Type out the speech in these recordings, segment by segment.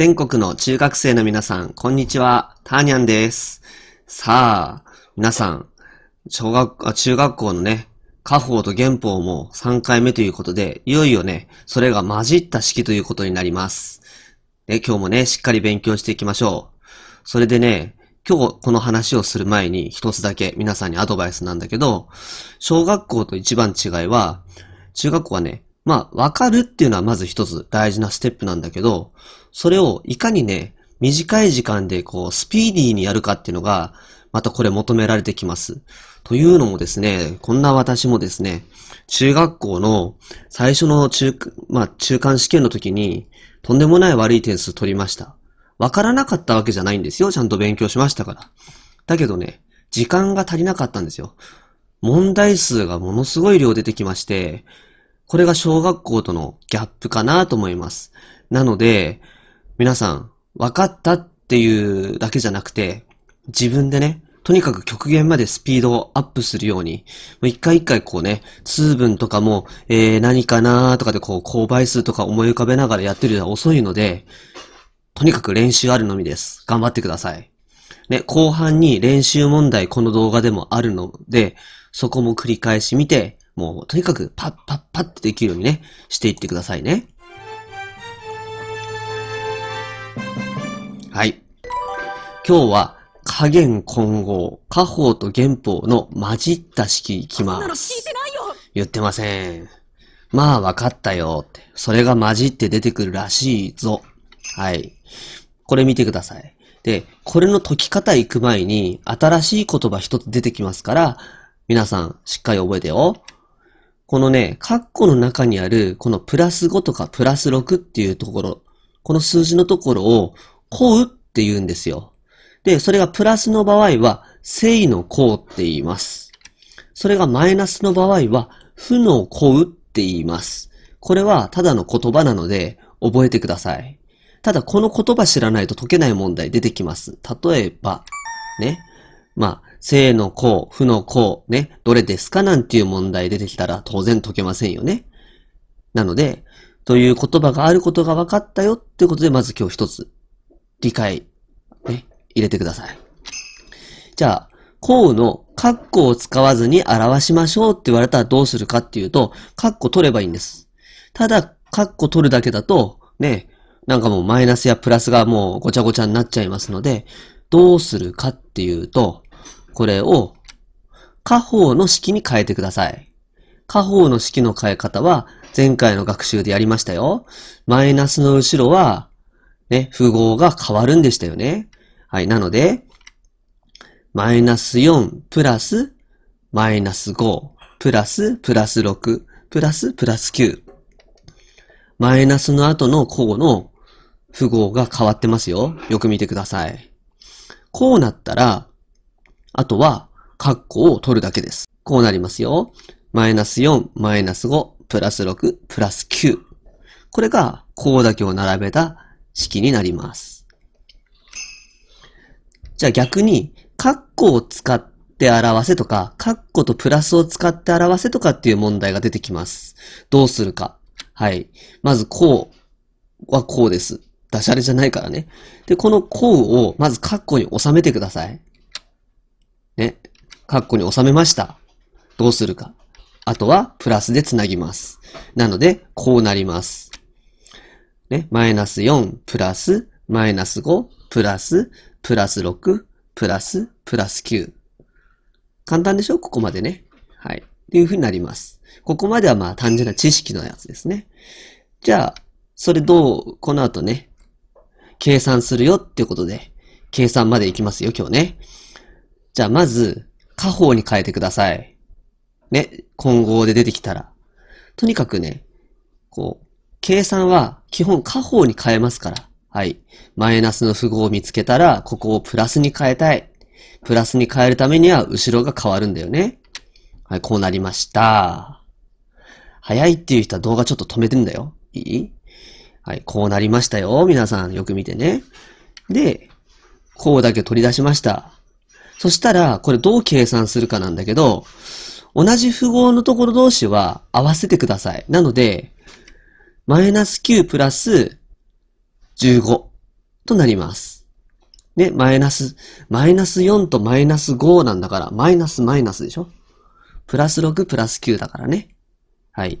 全国の中学生の皆さん、こんにちは。ターニャンです。さあ、皆さん、小学、あ中学校のね、家宝と原宝も3回目ということで、いよいよね、それが混じった式ということになります。ね、今日もね、しっかり勉強していきましょう。それでね、今日この話をする前に一つだけ皆さんにアドバイスなんだけど、小学校と一番違いは、中学校はね、まあ、わかるっていうのはまず一つ大事なステップなんだけど、それをいかにね、短い時間でこう、スピーディーにやるかっていうのが、またこれ求められてきます。というのもですね、こんな私もですね、中学校の最初の中、まあ、中間試験の時に、とんでもない悪い点数取りました。わからなかったわけじゃないんですよ。ちゃんと勉強しましたから。だけどね、時間が足りなかったんですよ。問題数がものすごい量出てきまして、これが小学校とのギャップかなと思います。なので、皆さん、分かったっていうだけじゃなくて、自分でね、とにかく極限までスピードをアップするように、一回一回こうね、数分とかも、えー、何かなーとかでこう、購買数とか思い浮かべながらやってるのは遅いので、とにかく練習あるのみです。頑張ってください。ね、後半に練習問題この動画でもあるので、そこも繰り返し見て、もう、とにかく、パッパッパッってできるようにね、していってくださいね。はい。今日は、加減混合、加法と原法の混じった式いきます。言ってません。まあ、わかったよって。それが混じって出てくるらしいぞ。はい。これ見てください。で、これの解き方行く前に、新しい言葉一つ出てきますから、皆さん、しっかり覚えてよ。このね、カッコの中にある、このプラス5とかプラス6っていうところ、この数字のところを、こうって言うんですよ。で、それがプラスの場合は、正のこうって言います。それがマイナスの場合は、負のこうって言います。これはただの言葉なので、覚えてください。ただ、この言葉知らないと解けない問題出てきます。例えば、ね。まあ、正の項、負の項、ね、どれですかなんていう問題出てきたら当然解けませんよね。なので、という言葉があることが分かったよってことで、まず今日一つ、理解、ね、入れてください。じゃあ、項の括弧を使わずに表しましょうって言われたらどうするかっていうと、括弧取ればいいんです。ただ、括弧取るだけだと、ね、なんかもうマイナスやプラスがもうごちゃごちゃになっちゃいますので、どうするかっていうと、これを、下方の式に変えてください。下方の式の変え方は、前回の学習でやりましたよ。マイナスの後ろは、ね、符号が変わるんでしたよね。はい、なので、マイナス4プラス、マイナス5プラス、プラス6プラス、プラス9。マイナスの後の項の符号が変わってますよ。よく見てください。こうなったら、あとは、カッコを取るだけです。こうなりますよ。マイナス4、マイナス5、プラス6、プラス9。これが、こうだけを並べた式になります。じゃあ逆に、カッコを使って表せとか、カッコとプラスを使って表せとかっていう問題が出てきます。どうするか。はい。まず、こうはこうです。ダジャレじゃないからね。で、このこうをまずカッコに収めてください。ね、カッコに収めました。どうするか。あとは、プラスでつなぎます。なので、こうなります。ね、マイナス4、プラス、マイナス5、プラス、プラス6、プラス、プラス9。簡単でしょここまでね。はい。っていう風になります。ここまではまあ単純な知識のやつですね。じゃあ、それどう、この後ね、計算するよっていうことで、計算までいきますよ、今日ね。じゃあまず、家宝に変えてください。ね、混合で出てきたら。とにかくね、こう、計算は基本家宝に変えますから。はい。マイナスの符号を見つけたら、ここをプラスに変えたい。プラスに変えるためには、後ろが変わるんだよね。はい、こうなりました。早いっていう人は動画ちょっと止めてんだよ。いいはい、こうなりましたよ。皆さん、よく見てね。で、こうだけ取り出しました。そしたら、これどう計算するかなんだけど、同じ符号のところ同士は合わせてください。なので、マイナス9プラス15となります。ね、マイナス、マイナス4とマイナス5なんだから、マイナスマイナスでしょプラス6プラス9だからね。はい。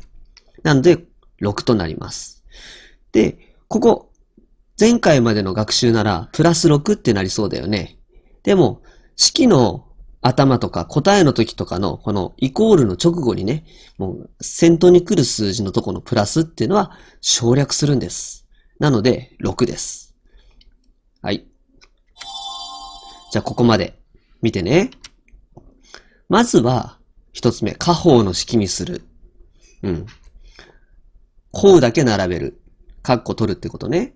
なので、6となります。で、ここ、前回までの学習なら、プラス6ってなりそうだよね。でも、式の頭とか答えの時とかのこのイコールの直後にね、もう先頭に来る数字のとこのプラスっていうのは省略するんです。なので6です。はい。じゃあここまで見てね。まずは一つ目、下方の式にする。うん。こうだけ並べる。カッコ取るってことね。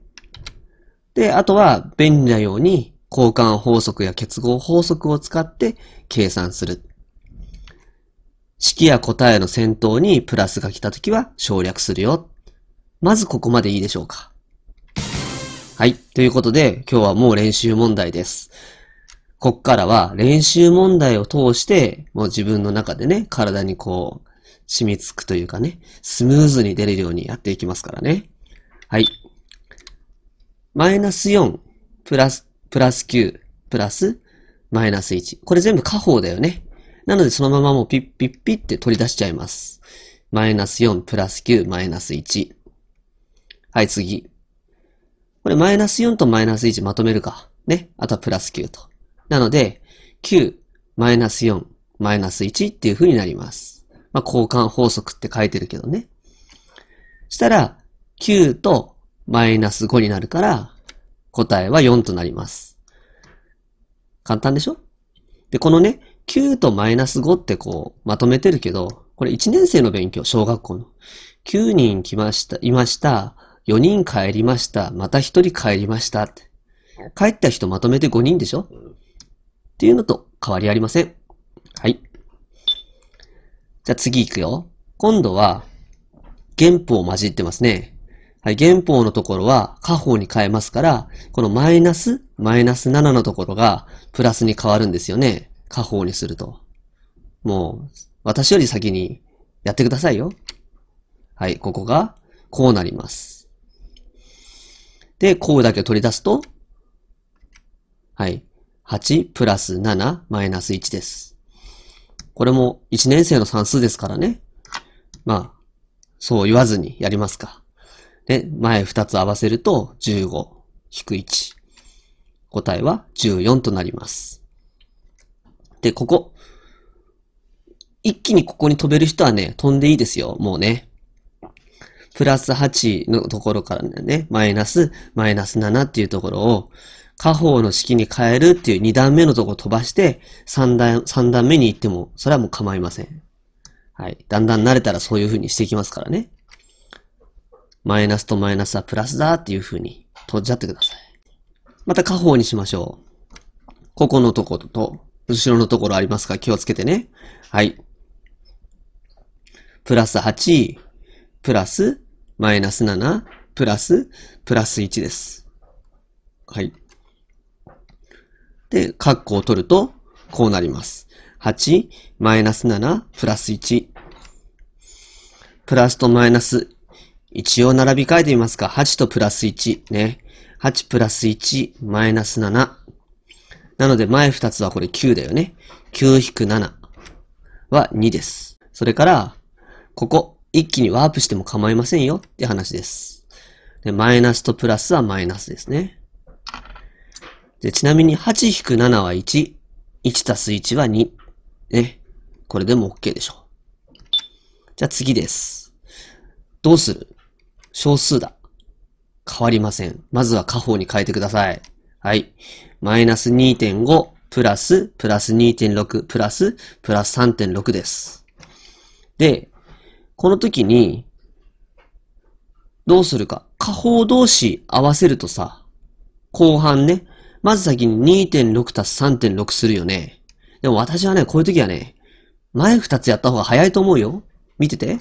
で、あとは便利なように交換法則や結合法則を使って計算する。式や答えの先頭にプラスが来た時は省略するよ。まずここまでいいでしょうか。はい。ということで、今日はもう練習問題です。こっからは練習問題を通して、もう自分の中でね、体にこう、染みつくというかね、スムーズに出れるようにやっていきますからね。はい。マイナス4、プラスプラス9、プラス、マイナス1。これ全部下方だよね。なのでそのままもうピッピッピッって取り出しちゃいます。マイナス4、プラス9、マイナス1。はい、次。これマイナス4とマイナス1まとめるか。ね。あとはプラス9と。なので、9、マイナス4、マイナス1っていう風になります。まあ、交換法則って書いてるけどね。したら、9とマイナス5になるから、答えは4となります。簡単でしょで、このね、9とマイナス5ってこう、まとめてるけど、これ1年生の勉強、小学校の。9人来ました、いました、4人帰りました、また1人帰りましたって。帰った人まとめて5人でしょっていうのと変わりありません。はい。じゃあ次行くよ。今度は、原法混じってますね。はい、原法のところは下方に変えますから、このマイナス、マイナス7のところがプラスに変わるんですよね。下方にすると。もう、私より先にやってくださいよ。はい、ここがこうなります。で、こうだけ取り出すと、はい、8プラス7マイナス1です。これも1年生の算数ですからね。まあ、そう言わずにやりますか。で、前2つ合わせると15、引く1。答えは14となります。で、ここ。一気にここに飛べる人はね、飛んでいいですよ。もうね。プラス8のところからね、マイナス、マイナス7っていうところを、下方の式に変えるっていう2段目のとこ飛ばして、3段、3段目に行っても、それはもう構いません。はい。だんだん慣れたらそういう風にしていきますからね。マイナスとマイナスはプラスだっていう風に閉じちゃってください。また下方にしましょう。ここのところと、後ろのところありますから気をつけてね。はい。プラス8、プラス、マイナス7、プラス、プラス1です。はい。で、カッコを取ると、こうなります。8、マイナス7、プラス1。プラスとマイナス一応並び替えてみますか。8とプラス1。ね。8プラス1、マイナス7。なので、前2つはこれ9だよね。9-7は2です。それから、ここ、一気にワープしても構いませんよって話です。で、マイナスとプラスはマイナスですね。で、ちなみに8-7は1。1たす1は2。ね。これでも OK でしょう。じゃあ次です。どうする小数だ。変わりません。まずは下方に変えてください。はい。マイナス2.5、プラス、プラス2.6、プラス、プラス3.6です。で、この時に、どうするか。下方同士合わせるとさ、後半ね、まず先に2.6たす3.6するよね。でも私はね、こういう時はね、前2つやった方が早いと思うよ。見てて。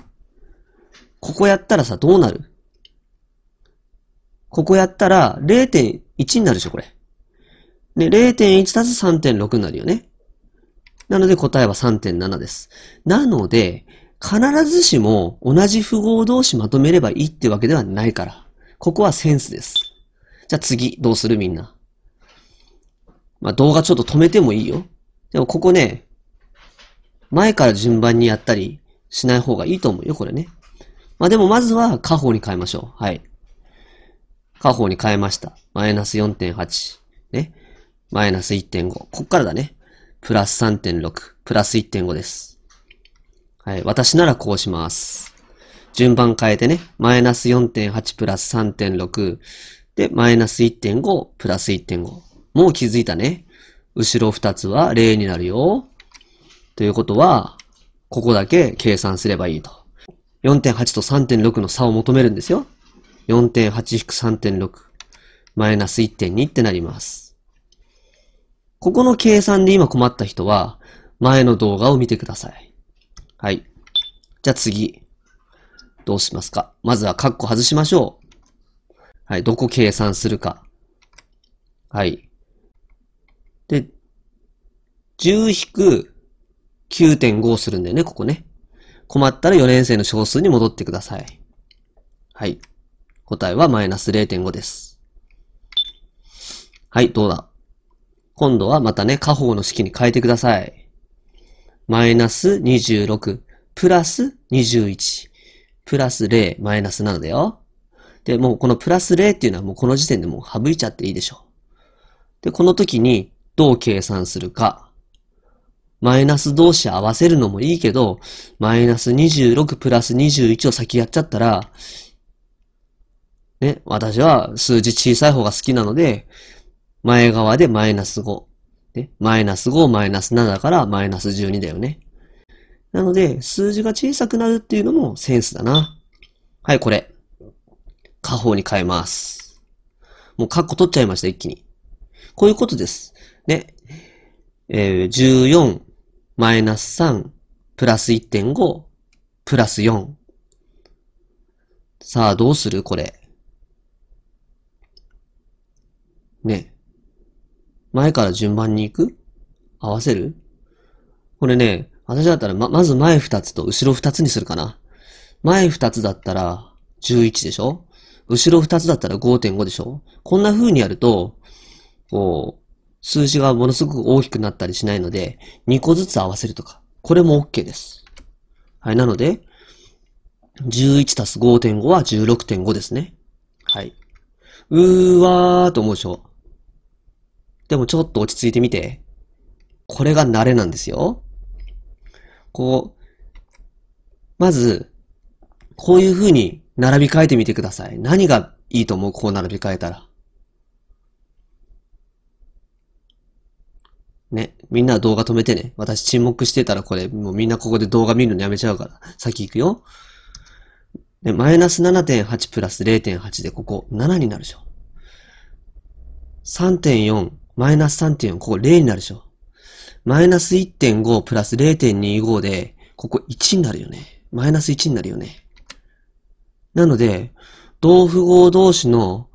ここやったらさ、どうなるここやったら0.1になるでしょ、これ。で、0.1たす3.6になるよね。なので答えは3.7です。なので、必ずしも同じ符号同士まとめればいいってわけではないから。ここはセンスです。じゃあ次、どうするみんな。まあ、動画ちょっと止めてもいいよ。でもここね、前から順番にやったりしない方がいいと思うよ、これね。まあ、でもまずは、下方に変えましょう。はい。下方に変えました。マイナス4.8。ね。マイナス1.5。こっからだね。プラス3.6。プラス1.5です。はい。私ならこうします。順番変えてね。マイナス4.8プラス3.6。で、マイナス1.5プラス1.5。もう気づいたね。後ろ2つは0になるよ。ということは、ここだけ計算すればいいと。4.8と3.6の差を求めるんですよ。4.8-3.6マイナス1.2ってなります。ここの計算で今困った人は、前の動画を見てください。はい。じゃあ次。どうしますかまずはカッコ外しましょう。はい。どこ計算するか。はい。で、10引く9.5するんだよね、ここね。困ったら4年生の小数に戻ってください。はい。答えはマイナス0.5です。はい、どうだ今度はまたね、下方の式に変えてください。マイナス26、プラス21、プラス0、マイナスなのだよ。で、もうこのプラス0っていうのはもうこの時点でもう省いちゃっていいでしょう。で、この時にどう計算するか。マイナス同士合わせるのもいいけど、マイナス26プラス21を先やっちゃったら、ね、私は数字小さい方が好きなので、前側でマイナス5。ね、マイナス5、マイナス7だからマイナス12だよね。なので、数字が小さくなるっていうのもセンスだな。はい、これ。下方に変えます。もうカッコ取っちゃいました、一気に。こういうことです。ね。えー、14、マイナス3、プラス1.5、プラス4。さあ、どうするこれ。ね。前から順番に行く合わせるこれね、私だったらま、まず前二つと後ろ二つにするかな。前二つだったら11でしょ後ろ二つだったら5.5でしょこんな風にやると、こう、数字がものすごく大きくなったりしないので、2個ずつ合わせるとか。これも OK です。はい、なので、11たす5.5は16.5ですね。はい。うーわーと思うでしょでもちょっと落ち着いてみて。これが慣れなんですよ。こう、まず、こういう風に並び替えてみてください。何がいいと思うこう並び替えたら。ね。みんな動画止めてね。私沈黙してたらこれ、もうみんなここで動画見るのやめちゃうから。先行くよ。で、マイナス7.8プラス0.8でここ7になるでしょ。3.4マイナス3はここ0になるでしょ。マイナス1.5プラス0.25で、ここ1になるよね。マイナス1になるよね。なので、同符号同士の、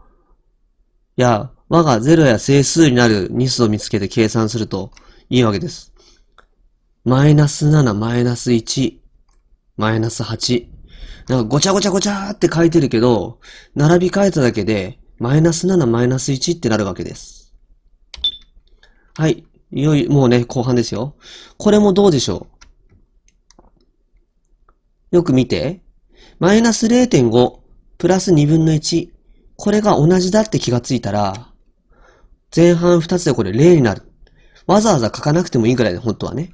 や、和が0や整数になる2数を見つけて計算するといいわけです。マイナス7、マイナス1、マイナス8。なんかごちゃごちゃごちゃって書いてるけど、並び替えただけで、マイナス7、マイナス1ってなるわけです。はい。いよいよ、もうね、後半ですよ。これもどうでしょうよく見て。マイナス0.5、プラス2分の1。これが同じだって気がついたら、前半2つでこれ0になる。わざわざ書かなくてもいいぐらいで、本当はね。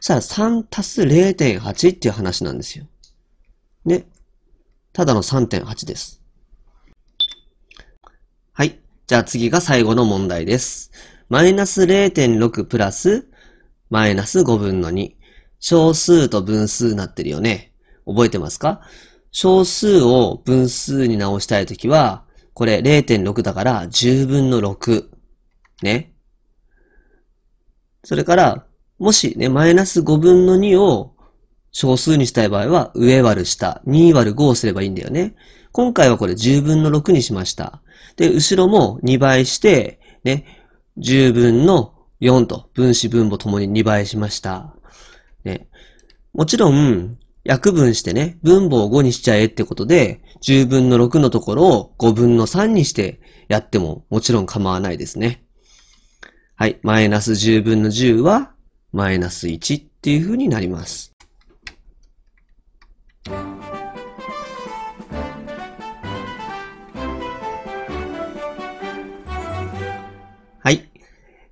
そしたら3足す0.8っていう話なんですよ。ね。ただの3.8です。はい。じゃあ次が最後の問題です。マイナス0.6プラス、マイナス5分の2。小数と分数になってるよね。覚えてますか小数を分数に直したいときは、これ0.6だから10分の6。ね。それから、もしね、マイナス5分の2を小数にしたい場合は、上割る下、2割る5をすればいいんだよね。今回はこれ10分の6にしました。で、後ろも2倍して、ね、10分の4と分子分母ともに2倍しました。ね。もちろん、約分してね、分母を5にしちゃえってことで、10分の6のところを5分の3にしてやってももちろん構わないですね。はい。マイナス10分の10は、マイナス1っていう風になります。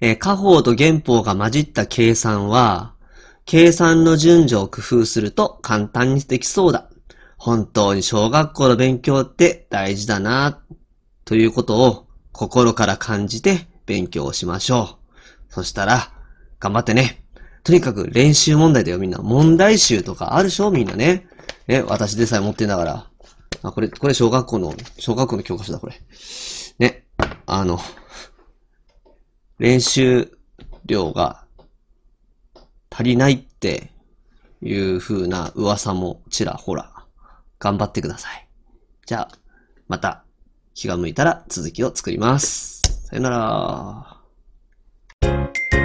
え家法と原法が混じった計算は、計算の順序を工夫すると簡単にできそうだ。本当に小学校の勉強って大事だな、ということを心から感じて勉強しましょう。そしたら、頑張ってね。とにかく練習問題だよ、みんな。問題集とかあるでしょ、みんなね。ね、私でさえ持ってんだから。あ、これ、これ小学校の、小学校の教科書だ、これ。ね、あの、練習量が足りないっていう風な噂もちらほら。頑張ってください。じゃあ、また気が向いたら続きを作ります。さよなら。